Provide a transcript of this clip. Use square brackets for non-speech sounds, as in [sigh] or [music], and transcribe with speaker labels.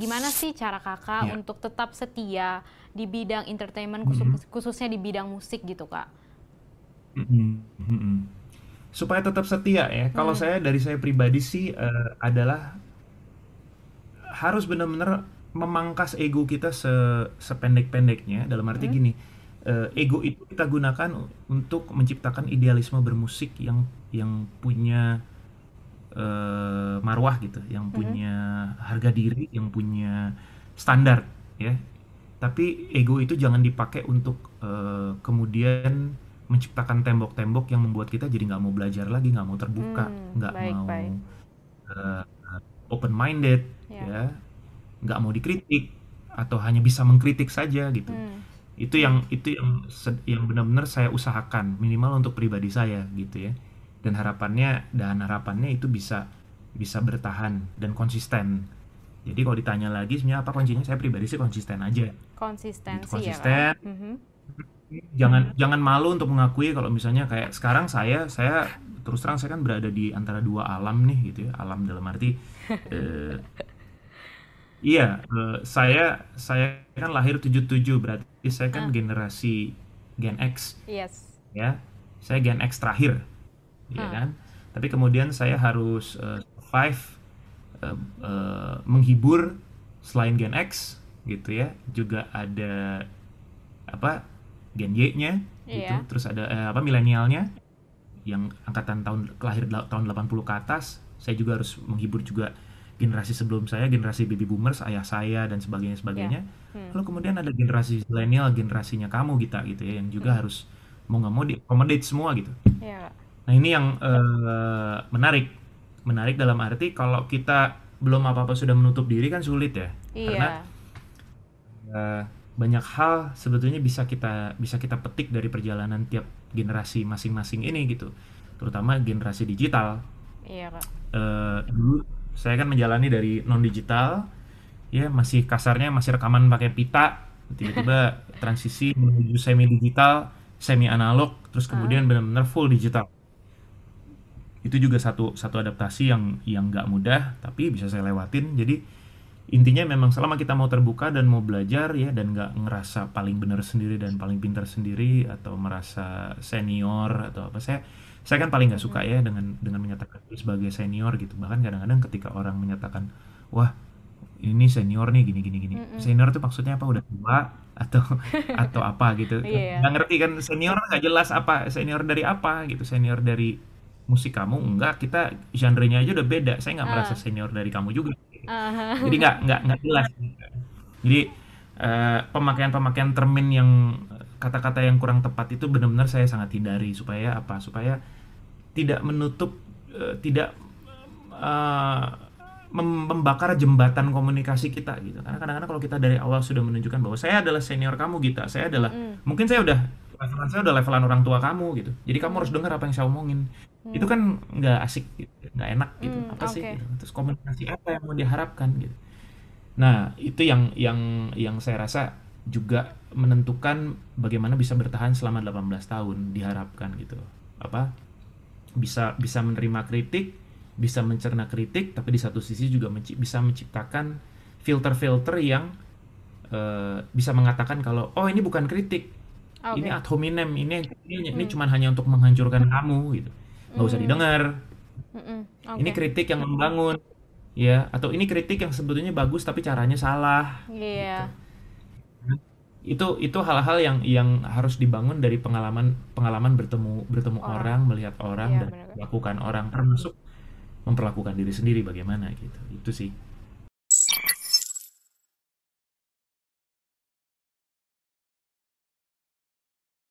Speaker 1: gimana sih cara kakak yeah. untuk tetap setia di bidang entertainment mm -hmm. khususnya di bidang musik gitu kak? Mm -hmm. Supaya tetap setia ya. Mm. Kalau saya dari saya pribadi sih uh, adalah harus benar-benar memangkas ego kita se sependek-pendeknya. Dalam arti mm. gini, uh, ego itu kita gunakan untuk menciptakan idealisme bermusik yang yang punya uh, marwah gitu, yang mm-hmm. punya mm-hmm. harga diri, yang punya standar ya. Tapi ego itu jangan dipakai untuk uh, kemudian menciptakan tembok-tembok yang membuat kita jadi nggak mau belajar lagi, nggak mau terbuka, hmm, nggak hmm, mau uh, eh, open minded, yeah. ya, nggak mau dikritik atau hanya bisa mengkritik saja gitu. Hmm. Itu yang itu yang yang benar-benar saya usahakan minimal untuk pribadi saya gitu ya dan harapannya dan harapannya itu bisa bisa bertahan dan konsisten. Jadi kalau ditanya lagi sebenarnya apa kuncinya saya pribadi sih konsisten aja. Ya, konsisten. gitu, konsisten. ya. Jangan -hmm. jangan malu untuk mengakui kalau misalnya kayak sekarang saya saya terus terang saya kan berada di antara dua alam nih gitu ya. Alam dalam arti uh, [laughs] Iya, uh, saya saya kan lahir 77 berarti saya kan uh. generasi Gen X. Yes. Ya. Saya Gen X terakhir hmm. ya kan tapi kemudian saya harus uh, survive uh, uh, menghibur selain gen X gitu ya juga ada apa gen Y-nya gitu iya. terus ada uh, apa milenialnya yang angkatan tahun kelahir tahun 80 ke atas saya juga harus menghibur juga generasi sebelum saya generasi baby boomers ayah saya dan sebagainya sebagainya yeah. hmm. lalu kemudian ada generasi milenial generasinya kamu kita gitu ya yang juga hmm. harus mau nggak mau di accommodate semua gitu yeah. Nah, ini yang uh, menarik. Menarik dalam arti kalau kita belum apa-apa sudah menutup diri kan sulit ya. Iya. Karena uh, banyak hal sebetulnya bisa kita bisa kita petik dari perjalanan tiap generasi masing-masing ini gitu. Terutama generasi digital. Iya, Pak. Uh, eh, dulu saya kan menjalani dari non digital ya masih kasarnya masih rekaman pakai pita tiba-tiba [laughs] transisi menuju semi digital semi analog terus kemudian ah. benar-benar full digital itu juga satu satu adaptasi yang yang nggak mudah tapi bisa saya lewatin jadi intinya memang selama kita mau terbuka dan mau belajar ya dan nggak ngerasa paling benar sendiri dan paling pintar sendiri atau merasa senior atau apa saya saya kan paling nggak suka ya hmm. dengan dengan menyatakan sebagai senior gitu bahkan kadang-kadang ketika orang menyatakan wah ini senior nih gini gini gini mm -mm. senior tuh maksudnya apa udah tua atau [laughs] atau apa gitu iya. nggak yeah. ngerti kan senior nggak jelas apa senior dari apa gitu senior dari musik kamu enggak kita genrenya aja udah beda saya nggak uh. Ah. merasa senior dari kamu juga uh. jadi nggak nggak nggak jelas jadi uh, eh, pemakaian pemakaian termin yang kata-kata yang kurang tepat itu benar-benar saya sangat hindari supaya apa supaya tidak menutup uh, tidak uh, membakar jembatan komunikasi kita gitu karena kadang-kadang kalau kita dari awal sudah menunjukkan bahwa saya adalah senior kamu gitu, saya adalah mm. mungkin saya udah teman saya udah levelan orang tua kamu gitu jadi kamu harus dengar apa yang saya omongin hmm. itu kan nggak asik gitu nggak enak gitu hmm, apa okay. sih gitu. terus komunikasi apa yang mau diharapkan gitu nah itu yang yang yang saya rasa juga menentukan bagaimana bisa bertahan selama 18 tahun diharapkan gitu apa bisa bisa menerima kritik bisa mencerna kritik tapi di satu sisi juga menci bisa menciptakan filter-filter yang uh, bisa mengatakan kalau oh ini bukan kritik Okay. Ini ad hominem, ini ini, mm. ini hmm. cuma hanya untuk menghancurkan kamu gitu.
Speaker 2: Nggak usah hmm. didengar.
Speaker 1: Okay. Ini kritik yang membangun, ya. Atau ini kritik yang sebetulnya bagus tapi caranya salah. Iya. Gitu. Itu itu hal-hal yang yang harus dibangun dari pengalaman pengalaman bertemu bertemu orang, orang melihat orang yeah, dan melakukan orang termasuk memperlakukan diri sendiri bagaimana gitu. Itu sih.